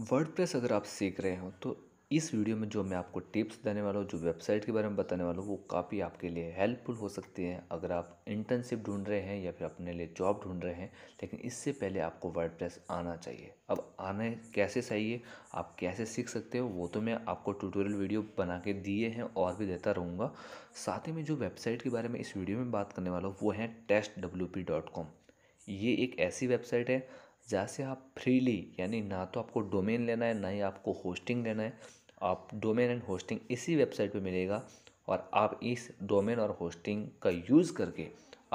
WordPress अगर आप सीख रहे हो तो इस वीडियो में जो मैं आपको टिप्स देने वाला हूँ जो वेबसाइट के बारे में बताने वाला हूँ वो काफ़ी आपके लिए हेल्पफुल हो सकती है अगर आप इंटर्नशिप ढूंढ रहे हैं या फिर अपने लिए जॉब ढूंढ रहे हैं लेकिन इससे पहले आपको वर्डप्रेस आना चाहिए अब आने कैसे चाहिए आप कैसे सीख सकते हो वो तो मैं आपको ट्यूटोरियल वीडियो बना के दिए हैं और भी देता रहूँगा साथ ही में जो वेबसाइट के बारे में इस वीडियो में बात करने वाला हूँ वो है टेस्ट ये एक ऐसी वेबसाइट है जहाँ से आप फ्रीली यानी ना तो आपको डोमेन लेना है ना ही आपको होस्टिंग लेना है आप डोमेन एंड होस्टिंग इसी वेबसाइट पे मिलेगा और आप इस डोमेन और होस्टिंग का यूज़ करके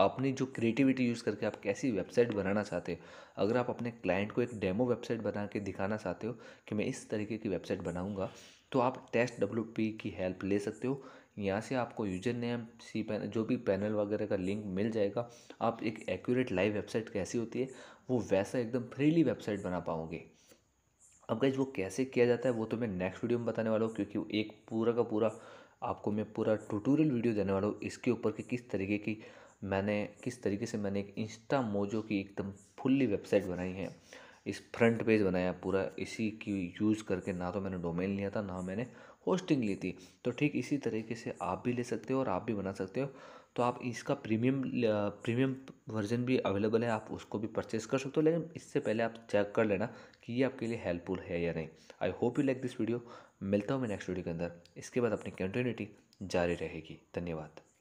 अपनी जो क्रिएटिविटी यूज़ करके आप कैसी वेबसाइट बनाना चाहते हो अगर आप अपने क्लाइंट को एक डेमो वेबसाइट बना के दिखाना चाहते हो कि मैं इस तरीके की वेबसाइट बनाऊँगा तो आप टेस्ट डब्ल्यू की हेल्प ले सकते हो यहाँ से आपको यूजर नेम सी पैनल जो भी पैनल वगैरह का लिंक मिल जाएगा आप एक एक्यूरेट लाइव वेबसाइट कैसी होती है वो वैसा एकदम फ्रीली वेबसाइट बना पाओगे अब गाइज वो कैसे किया जाता है वो तो मैं नेक्स्ट वीडियो में बताने वाला हूँ क्योंकि एक पूरा का पूरा आपको मैं पूरा ट्यूटोरियल वीडियो देने वाला हूँ इसके ऊपर कि किस तरीके की मैंने किस तरीके से मैंने एक इंस्टा मोजो की एकदम फुल्ली वेबसाइट बनाई है इस फ्रंट पेज बनाया पूरा इसी की यूज़ करके ना तो मैंने डोमेन लिया था ना मैंने होस्टिंग ली थी तो ठीक इसी तरीके से आप भी ले सकते हो और आप भी बना सकते हो तो आप इसका प्रीमियम प्रीमियम वर्जन भी अवेलेबल है आप उसको भी परचेस कर सकते हो लेकिन इससे पहले आप चेक कर लेना कि ये आपके लिए हेल्पफुल है या नहीं I hope you like this video मिलता हूँ मैं नेक्स्ट वीडियो के अंदर इसके बाद अपनी कंटिन्यूटी जारी रहेगी धन्यवाद